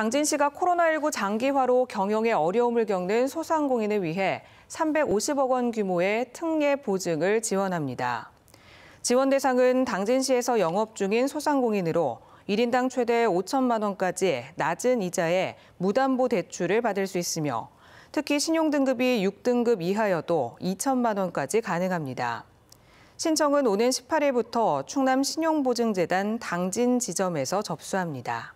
당진 시가 코로나19 장기화로 경영에 어려움을 겪는 소상공인을 위해 350억 원 규모의 특례 보증을 지원합니다. 지원 대상은 당진시에서 영업 중인 소상공인으로 1인당 최대 5천만 원까지 낮은 이자에 무담보 대출을 받을 수 있으며 특히 신용등급이 6등급 이하여도 2천만 원까지 가능합니다. 신청은 오는 18일부터 충남 신용보증재단 당진 지점에서 접수합니다.